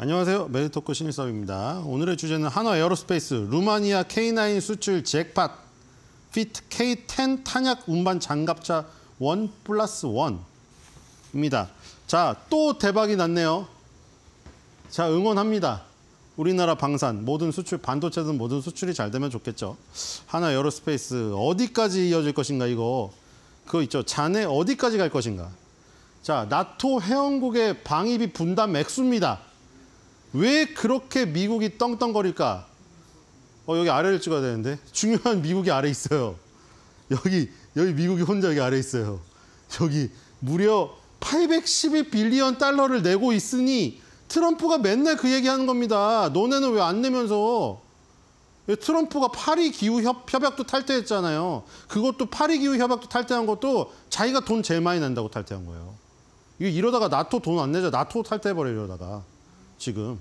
안녕하세요. 메리토크 신일섭입니다. 오늘의 주제는 한화 에어로스페이스 루마니아 K9 수출 잭팟 피트 K10 탄약 운반 장갑차 1 플러스 원입니다 자, 또 대박이 났네요. 자, 응원합니다. 우리나라 방산, 모든 수출, 반도체든 모든 수출이 잘 되면 좋겠죠. 하나 에어로스페이스, 어디까지 이어질 것인가, 이거. 그거 있죠. 잔해 어디까지 갈 것인가. 자, 나토 회원국의 방위비 분담 액수입니다. 왜 그렇게 미국이 떵떵거릴까? 어, 여기 아래를 찍어야 되는데. 중요한 미국이 아래 있어요. 여기, 여기 미국이 혼자 여기 아래 있어요. 여기 무려 812 빌리언 달러를 내고 있으니 트럼프가 맨날 그 얘기 하는 겁니다. 너네는 왜 안 내면서. 트럼프가 파리 기후 협약도 탈퇴했잖아요. 그것도 파리 기후 협약도 탈퇴한 것도 자기가 돈 제일 많이 낸다고 탈퇴한 거예요. 이러다가 나토 돈 안 내자 나토 탈퇴해버려 이러다가. 지금.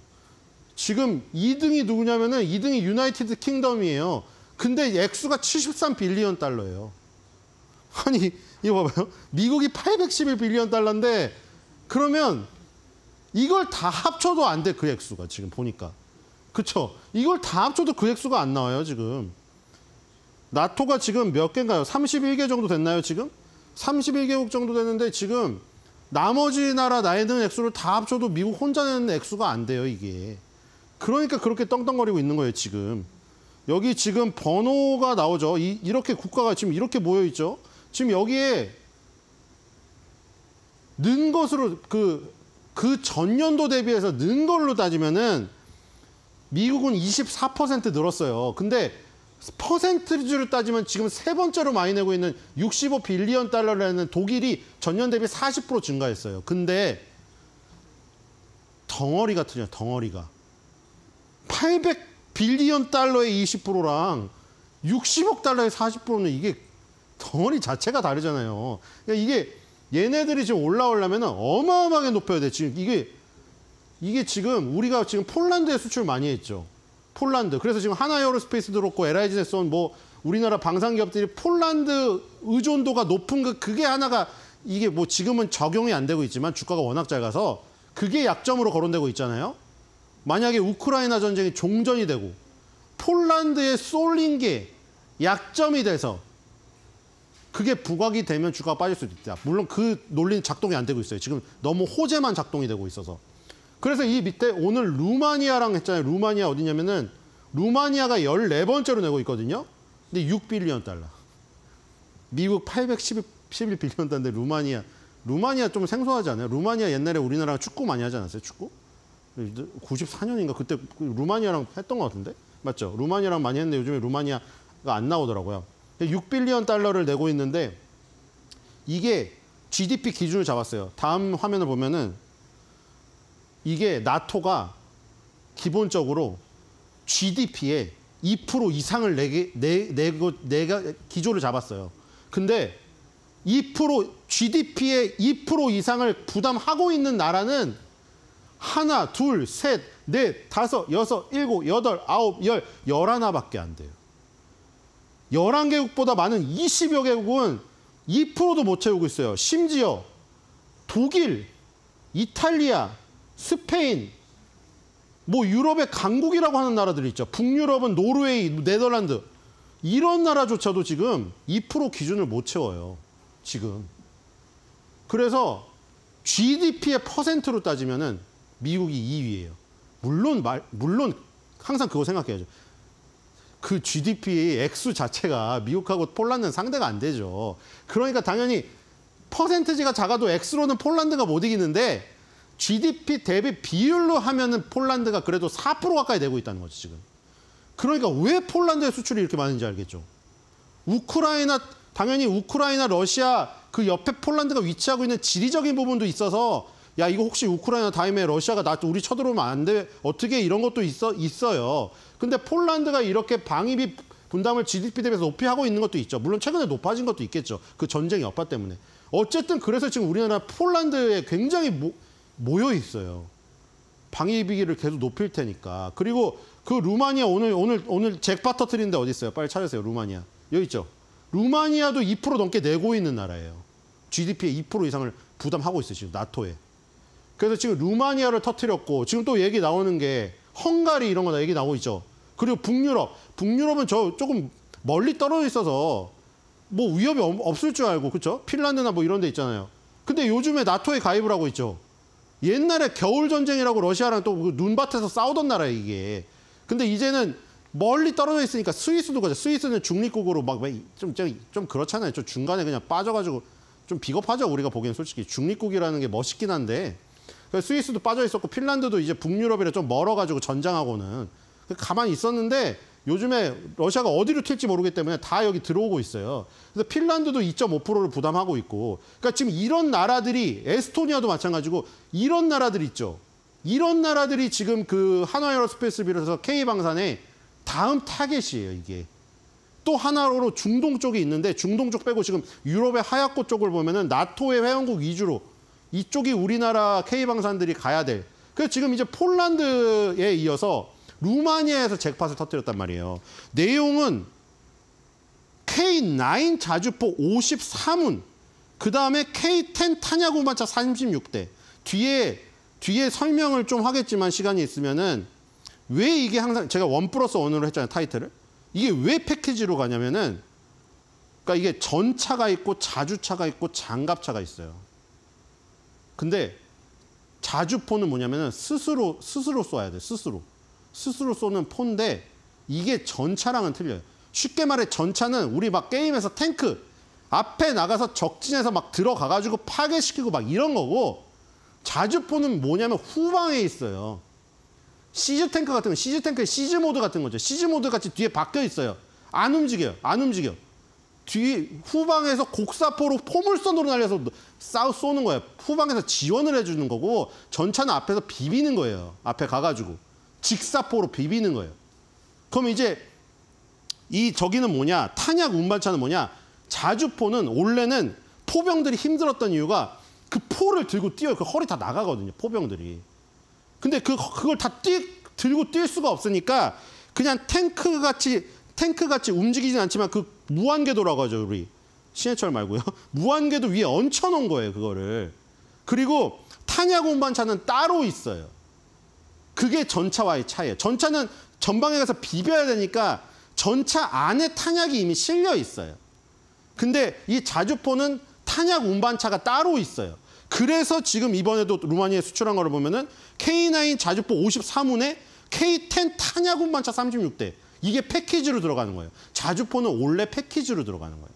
지금 2등이 누구냐면은 2등이 유나이티드 킹덤이에요. 근데 액수가 73 빌리언 달러예요. 아니, 이거 봐봐요. 미국이 811 빌리언 달러인데 그러면 이걸 다 합쳐도 안 돼, 그 액수가 지금 보니까. 그쵸? 이걸 다 합쳐도 그 액수가 안 나와요, 지금. 나토가 지금 몇 개인가요? 31개 정도 됐나요, 지금? 31개국 정도 됐는데 지금 나머지 나라 나이 드는 액수를 다 합쳐도 미국 혼자 내는 액수가 안 돼요, 이게. 그러니까 그렇게 떵떵거리고 있는 거예요, 지금. 여기 지금 번호가 나오죠. 이, 이렇게 국가가 지금 이렇게 모여 있죠. 지금 여기에 는 것으로 그, 그 전년도 대비해서 는 걸로 따지면은 미국은 24% 늘었어요. 근데 퍼센트주를 따지면 지금 세 번째로 많이 내고 있는 65 빌리언 달러라는 독일이 전년 대비 40% 증가했어요. 근데 덩어리가 틀려 덩어리가. 800 빌리언 달러의 20%랑 60억 달러의 40%는 이게 덩어리 자체가 다르잖아요. 그러니까 이게 얘네들이 지금 올라오려면 어마어마하게 높여야 돼. 지금 이게 이게 지금 우리가 지금 폴란드에 수출 많이 했죠. 폴란드. 그래서 지금 하나에어로스페이스도 그렇고 LIG에서는 뭐 우리나라 방산 기업들이 폴란드 의존도가 높은 그 그게 하나가 이게 뭐 지금은 적용이 안 되고 있지만 주가가 워낙 작아서 그게 약점으로 거론되고 있잖아요. 만약에 우크라이나 전쟁이 종전이 되고 폴란드에 쏠린 게 약점이 돼서 그게 부각이 되면 주가가 빠질 수도 있다. 물론 그 논리는 작동이 안 되고 있어요. 지금 너무 호재만 작동이 되고 있어서. 그래서 이 밑에 오늘 루마니아랑 했잖아요. 루마니아 어디냐면은 루마니아가 14번째로 내고 있거든요. 근데 6빌리언 달러. 미국 811빌리언 달러인데 루마니아. 루마니아 좀 생소하지 않아요? 루마니아 옛날에 우리나라랑 축구 많이 하지 않았어요? 축구? 94년인가 그때 루마니아랑 했던 것 같은데? 맞죠? 루마니아랑 많이 했는데 요즘에 루마니아가 안 나오더라고요. 6빌리언 달러를 내고 있는데 이게 GDP 기준을 잡았어요. 다음 화면을 보면은 이게 나토가 기본적으로 GDP의 2% 이상을 내게, 내, 내고, 내가 기조를 잡았어요. 근데 2% GDP의 2% 이상을 부담하고 있는 나라는 하나, 둘, 셋, 넷, 다섯, 여섯, 일곱, 여덟, 아홉, 열, 열하나밖에 안 돼요. 열한 개국보다 많은 20여 개국은 2%도 못 채우고 있어요. 심지어 독일, 이탈리아, 스페인, 뭐 유럽의 강국이라고 하는 나라들이 있죠. 북유럽은 노르웨이, 네덜란드 이런 나라조차도 지금 2% 기준을 못 채워요. 지금. 그래서 GDP의 퍼센트로 따지면은 미국이 2위예요. 물론 말 물론 항상 그거 생각해야죠. 그 GDP 액수 자체가 미국하고 폴란드는 상대가 안 되죠. 그러니까 당연히 퍼센트지가 작아도 액수로는 폴란드가 못 이기는데 GDP 대비 비율로 하면은 폴란드가 그래도 4% 가까이 되고 있다는 거죠, 지금. 그러니까 왜 폴란드의 수출이 이렇게 많은지 알겠죠. 우크라이나 당연히 우크라이나 러시아 그 옆에 폴란드가 위치하고 있는 지리적인 부분도 있어서 야 이거 혹시 우크라이나 다음에 러시아가 나 우리 쳐들어오면 안 돼 어떻게 이런 것도 있어 있어요. 근데 폴란드가 이렇게 방위비 분담을 GDP 대비해서 높이 하고 있는 것도 있죠. 물론 최근에 높아진 것도 있겠죠. 그 전쟁 여파 때문에. 어쨌든 그래서 지금 우리나라 폴란드에 굉장히 모, 모여 있어요. 방위비기를 계속 높일 테니까. 그리고 그 루마니아 오늘 오늘 오늘 잭파 터트린데 어디 있어요? 빨리 찾으세요. 루마니아. 여기 있죠. 루마니아도 2% 넘게 내고 있는 나라예요. GDP의 2% 이상을 부담하고 있어요. 지금 나토에. 그래서 지금 루마니아를 터트렸고 지금 또 얘기 나오는 게 헝가리 이런 거다 얘기 나오고 있죠. 그리고 북유럽. 북유럽은 저 조금 멀리 떨어져 있어서 뭐 위협이 없을 줄 알고 그렇죠? 핀란드나 뭐 이런 데 있잖아요. 근데 요즘에 나토에 가입을 하고 있죠. 옛날에 겨울 전쟁이라고 러시아랑 또 그 눈밭에서 싸우던 나라 이게. 근데 이제는 멀리 떨어져 있으니까 스위스도 그죠. 스위스는 중립국으로 막좀좀 좀 그렇잖아요. 좀 중간에 그냥 빠져가지고 좀 비겁하죠. 우리가 보기엔 솔직히 중립국이라는 게 멋있긴 한데 스위스도 빠져 있었고 핀란드도 이제 북유럽이라좀 멀어가지고 전장하고는 그 가만히 있었는데 요즘에 러시아가 어디로 튈지 모르기 때문에 다 여기 들어오고 있어요. 그래서 핀란드도 2.5%를 부담하고 있고. 그러니까 지금 이런 나라들이 에스토니아도 마찬가지고 이런 나라들 있죠. 이런 나라들이 지금 그 한화에어로스페이스 비롯해서 K방산의 다음 타겟이에요, 이게. 또 하나로 중동 쪽이 있는데 중동 쪽 빼고 지금 유럽의 하얗고 쪽을 보면은 나토의 회원국 위주로 이쪽이 우리나라 K방산들이 가야 될. 그래서 지금 이제 폴란드에 이어서 루마니아에서 잭팟을 터뜨렸단 말이에요. 내용은 K9 자주포 53문, 그 다음에 K10 탄약 운만차 36대. 뒤에 뒤에 설명을 좀 하겠지만 시간이 있으면은 왜 이게 항상 제가 원 플러스 원으로 했잖아요 타이틀을 이게 왜 패키지로 가냐면은 그러니까 이게 전차가 있고 자주차가 있고 장갑차가 있어요. 근데 자주포는 뭐냐면은 스스로 스스로 쏴야 돼 스스로. 스스로 쏘는 폰인데 이게 전차랑은 틀려요. 쉽게 말해 전차는 우리 막 게임에서 탱크 앞에 나가서 적진에서 막 들어가가지고 파괴시키고 막 이런 거고 자주포는 뭐냐면 후방에 있어요. 시즈 탱크 같은 거, 시즈 탱크의 시즈 모드 같은 거죠. 시즈 모드 같이 뒤에 박혀 있어요. 안 움직여요. 안 움직여. 뒤 후방에서 곡사포로 포물선으로 날려서 싸우 쏘는 거예요. 후방에서 지원을 해주는 거고 전차는 앞에서 비비는 거예요. 앞에 가가지고. 직사포로 비비는 거예요. 그럼 이제 이 저기는 뭐냐? 탄약 운반차는 뭐냐? 자주포는 원래는 포병들이 힘들었던 이유가 그 포를 들고 뛰어요. 그 허리 다 나가거든요. 포병들이. 근데 그 그걸 다 뛰, 들고 뛸 수가 없으니까 그냥 탱크 같이 탱크 같이 움직이진 않지만 그 무한궤도라고 하죠, 우리. 신해철 말고요. 무한궤도 위에 얹혀 놓은 거예요, 그거를. 그리고 탄약 운반차는 따로 있어요. 그게 전차와의 차이예요. 전차는 전방에 가서 비벼야 되니까 전차 안에 탄약이 이미 실려 있어요. 근데 이 자주포는 탄약 운반차가 따로 있어요. 그래서 지금 이번에도 루마니아에 수출한 거를 보면은 K9 자주포 53문에 K10 탄약 운반차 36대. 이게 패키지로 들어가는 거예요. 자주포는 원래 패키지로 들어가는 거예요.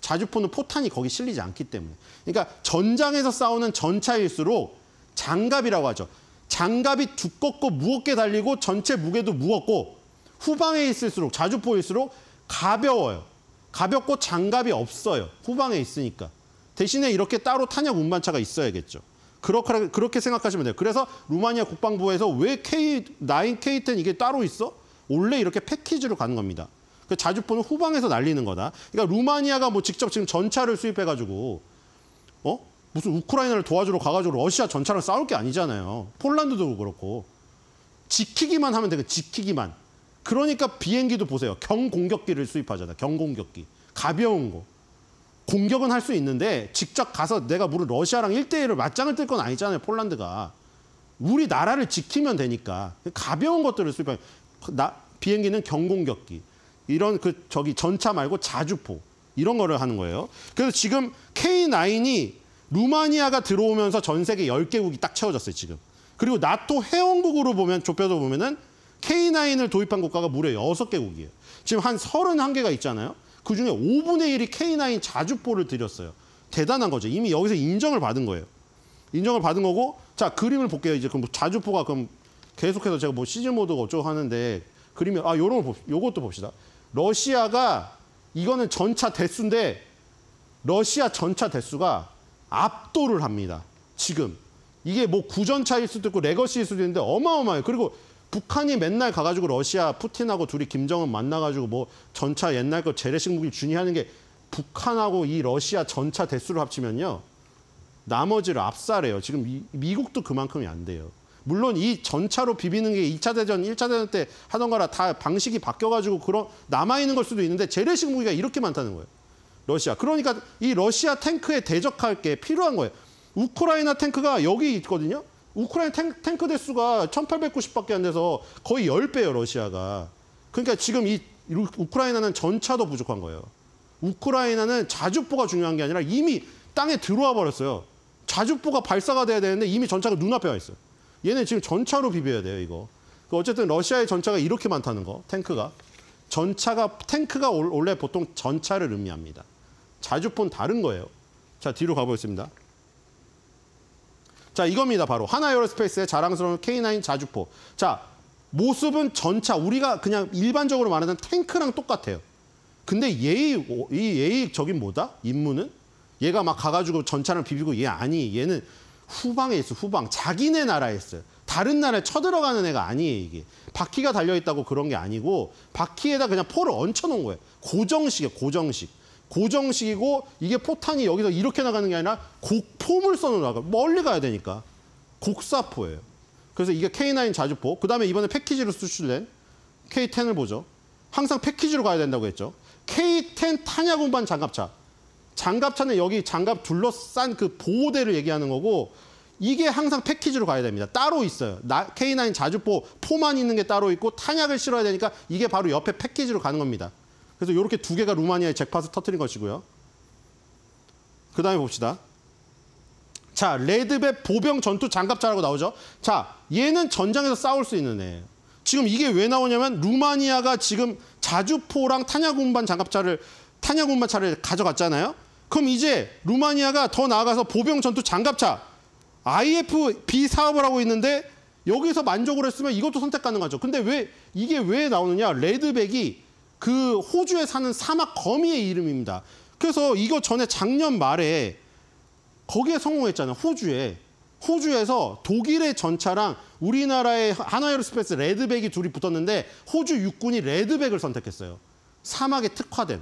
자주포는 포탄이 거기 실리지 않기 때문에. 그러니까 전장에서 싸우는 전차일수록 장갑이라고 하죠. 장갑이 두껍고 무겁게 달리고 전체 무게도 무겁고 후방에 있을수록 자주 보일수록 가벼워요. 가볍고 장갑이 없어요. 후방에 있으니까. 대신에 이렇게 따로 탄약 운반차가 있어야겠죠. 그렇게, 그렇게 생각하시면 돼요. 그래서 루마니아 국방부에서 왜 K9, K10 이게 따로 있어? 원래 이렇게 패키지로 가는 겁니다. 그 자주포는 후방에서 날리는 거다. 그러니까 루마니아가 뭐 직접 지금 전차를 수입해가지고 어? 무슨 우크라이나를 도와주러 가가지고 러시아 전차랑 싸울 게 아니잖아요. 폴란드도 그렇고. 지키기만 하면 되고 지키기만. 그러니까 비행기도 보세요. 경공격기를 수입하잖아. 경공격기. 가벼운 거. 공격은 할 수 있는데 직접 가서 내가 물슨 러시아랑 1대1로 맞짱을 뜰 건 아니잖아요. 폴란드가. 우리 나라를 지키면 되니까. 가벼운 것들을 수입하는. 비행기는 경공격기. 이런 그 저기 전차 말고 자주포. 이런 거를 하는 거예요. 그래서 지금 K9이 루마니아가 들어오면서 전 세계 10개국이 딱 채워졌어요, 지금. 그리고 나토 회원국으로 보면 좁혀서 보면은 K9을 도입한 국가가 무려 6개국이에요. 지금 한 31개가 있잖아요. 그중에 5분의 1이 K9 자주포를 들였어요. 대단한 거죠. 이미 여기서 인정을 받은 거예요. 인정을 받은 거고 자, 그림을 볼게요. 이제 그럼 뭐 자주포가 그럼 계속해서 제가 뭐 시즌 모드가 어쩌고 하는데 그림이 아, 요런 거 요것도 봅시다. 러시아가 이거는 전차 대수인데 러시아 전차 대수가 압도를 합니다. 지금. 이게 뭐 구전차일 수도 있고 레거시일 수도 있는데 어마어마해요. 그리고 북한이 맨날 가가지고 러시아 푸틴하고 둘이 김정은 만나가지고 뭐 전차 옛날 거 재래식 무기 준위하는 게 북한하고 이 러시아 전차 대수를 합치면요. 나머지를 압살해요. 지금 이, 미국도 그만큼이 안 돼요. 물론 이 전차로 비비는 게 2차 대전, 1차 대전 때 하던 거라 다 방식이 바뀌어가지고 그런 남아있는 걸 수도 있는데 재래식 무기가 이렇게 많다는 거예요. 러시아. 그러니까 이 러시아 탱크에 대적할 게 필요한 거예요. 우크라이나 탱크가 여기 있거든요. 우크라이나 탱, 탱크 대수가 1890밖에 안 돼서 거의 10배예요, 러시아가. 그러니까 지금 이 우크라이나는 전차도 부족한 거예요. 우크라이나는 자주포가 중요한 게 아니라 이미 땅에 들어와 버렸어요. 자주포가 발사가 돼야 되는데 이미 전차가 눈앞에 와 있어요. 얘는 지금 전차로 비벼야 돼요, 이거. 그 어쨌든 러시아의 전차가 이렇게 많다는 거, 탱크가. 전차가, 탱크가 원래 보통 전차를 의미합니다. 자주폰 다른 거예요. 자, 뒤로 가보겠습니다. 자, 이겁니다. 바로 하나 에어로스페이스의 자랑스러운 K9 자주포. 자, 모습은 전차, 우리가 그냥 일반적으로 말하는 탱크랑 똑같아요. 근데 예의, 이 예의적인 뭐다? 임무는? 얘가 막 가가지고 전차를 비비고 얘 아니, 얘는 후방에 있어, 후방. 자기네 나라에 있어요. 다른 나라에 쳐들어가는 애가 아니에요, 이게. 바퀴가 달려있다고 그런 게 아니고 바퀴에다 그냥 포를 얹혀놓은 거예요. 고정식이에요, 고정식. 고정식이고 이게 포탄이 여기서 이렇게 나가는 게 아니라 곡폼을 써놓 나가 멀리 가야 되니까 곡사포예요. 그래서 이게 K9 자주포. 그다음에 이번에 패키지로 수출된 K10을 보죠. 항상 패키지로 가야 된다고 했죠. K10 탄약운반 장갑차. 장갑차는 여기 장갑 둘러싼 그 보호대를 얘기하는 거고 이게 항상 패키지로 가야 됩니다. 따로 있어요. K9 자주포 포만 있는 게 따로 있고 탄약을 실어야 되니까 이게 바로 옆에 패키지로 가는 겁니다. 그래서 이렇게 두 개가 루마니아의 잭팟을 터뜨린 것이고요. 그 다음에 봅시다. 자, 레드벳 보병 전투 장갑차라고 나오죠. 자, 얘는 전장에서 싸울 수 있는 애예요. 지금 이게 왜 나오냐면 루마니아가 지금 자주포랑 탄약운반 장갑차를 탄약운반 차를 가져갔잖아요. 그럼 이제 루마니아가 더 나아가서 보병 전투 장갑차 IFB 사업을 하고 있는데 여기서 만족을 했으면 이것도 선택 가능하죠. 근데 왜 이게 왜 나오느냐? 레드백이 그 호주에 사는 사막 거미의 이름입니다. 그래서 이거 전에 작년 말에 거기에 성공했잖아요. 호주에. 호주에서 독일의 전차랑 우리나라의 하나이로스페이스 레드백이 둘이 붙었는데 호주 육군이 레드백을 선택했어요. 사막에 특화된.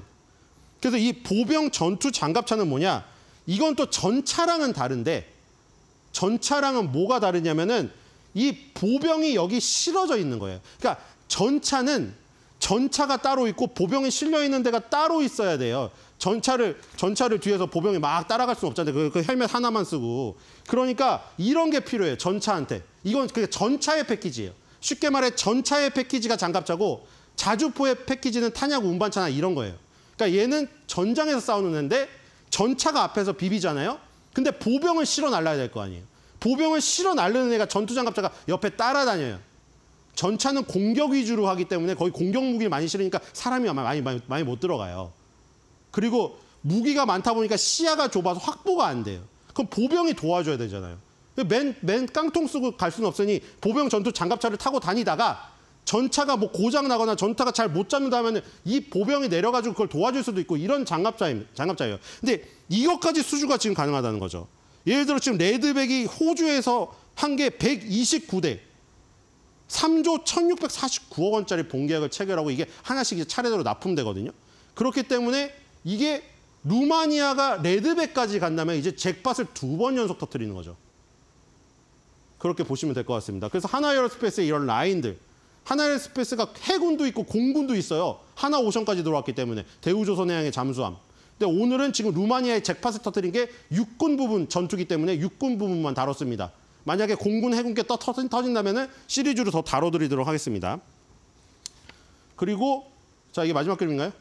그래서 이 보병 전투 장갑차는 뭐냐? 이건 또 전차랑은 다른데 전차랑은 뭐가 다르냐면은 이 보병이 여기 실어져 있는 거예요. 그러니까 전차는 전차가 따로 있고 보병이 실려 있는 데가 따로 있어야 돼요. 전차를 전차를 뒤에서 보병이 막 따라갈 수는 없잖아요. 그, 그 헬멧 하나만 쓰고. 그러니까 이런 게 필요해요. 전차한테. 이건 그 전차의 패키지예요. 쉽게 말해 전차의 패키지가 장갑차고 자주포의 패키지는 탄약 운반차나 이런 거예요. 그러니까 얘는 전장에서 싸우는 애인데 전차가 앞에서 비비잖아요. 근데 보병을 실어 날라야 될 거 아니에요. 보병을 실어 날르는 애가 전투장갑차가 옆에 따라다녀요. 전차는 공격 위주로 하기 때문에 거의 공격 무기를 많이 실으니까 사람이 많이, 많이, 많이 못 들어가요. 그리고 무기가 많다 보니까 시야가 좁아서 확보가 안 돼요. 그럼 보병이 도와줘야 되잖아요. 맨, 맨 깡통 쓰고 갈 수는 없으니 보병 전투 장갑차를 타고 다니다가 전차가 뭐 고장 나거나 전차가 잘 못 잡는다 하면 이 보병이 내려가지고 그걸 도와줄 수도 있고 이런 장갑차임, 장갑차예요. 근데 이것까지 수주가 지금 가능하다는 거죠. 예를 들어 지금 레드백이 호주에서 한게 129대 3조 1,649억 원짜리 본계약을 체결하고 이게 하나씩 이제 차례대로 납품되거든요. 그렇기 때문에 이게 루마니아가 레드백까지 간다면 이제 잭팟을 두 번 연속 터트리는 거죠. 그렇게 보시면 될 것 같습니다. 그래서 하나에어스페이스의 이런 라인들. 하나에어스페이스가 해군도 있고 공군도 있어요. 하나 오션까지 들어왔기 때문에. 대우조선해양의 잠수함. 근데 오늘은 지금 루마니아의 잭팟을 터트린 게 육군 부분 전투기 때문에 육군 부분만 다뤘습니다. 만약에 공군 해군께 떠 터진, 터진다면 시리즈로 더 다뤄드리도록 하겠습니다. 그리고 자 이게 마지막 그림인가요?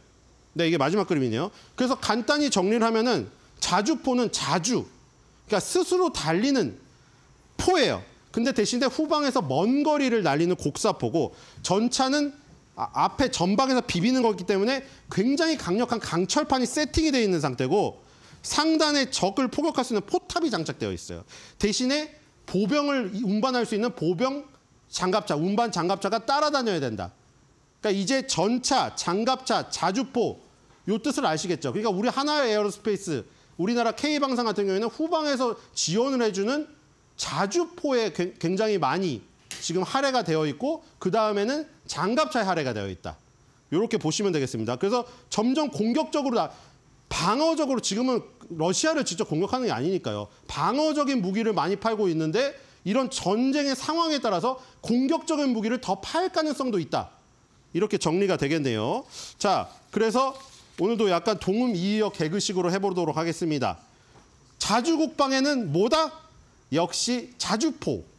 네 이게 마지막 그림이네요. 그래서 간단히 정리를 하면은 자주포는 자주 그러니까 스스로 달리는 포예요. 근데 대신에 후방에서 먼 거리를 날리는 곡사포고 전차는 아, 앞에 전방에서 비비는 거기 때문에 굉장히 강력한 강철판이 세팅이 되어 있는 상태고 상단에 적을 포격할 수 있는 포탑이 장착되어 있어요. 대신에 보병을 운반할 수 있는 보병 장갑차, 운반 장갑차가 따라다녀야 된다. 그러니까 이제 전차, 장갑차, 자주포 요 뜻을 아시겠죠. 그러니까 우리 하나 의 에어로스페이스, 우리나라 K방산 같은 경우에는 후방에서 지원을 해주는 자주포에 굉장히 많이 지금 할애가 되어 있고 그 다음에는 장갑차에 할애가 되어 있다. 이렇게 보시면 되겠습니다. 그래서 점점 공격적으로 나, 방어적으로 지금은 러시아를 직접 공격하는 게 아니니까요. 방어적인 무기를 많이 팔고 있는데 이런 전쟁의 상황에 따라서 공격적인 무기를 더 팔 가능성도 있다. 이렇게 정리가 되겠네요. 자, 그래서 오늘도 약간 동음 이의어 개그식으로 해보도록 하겠습니다. 자주국방에는 뭐다? 역시 자주포.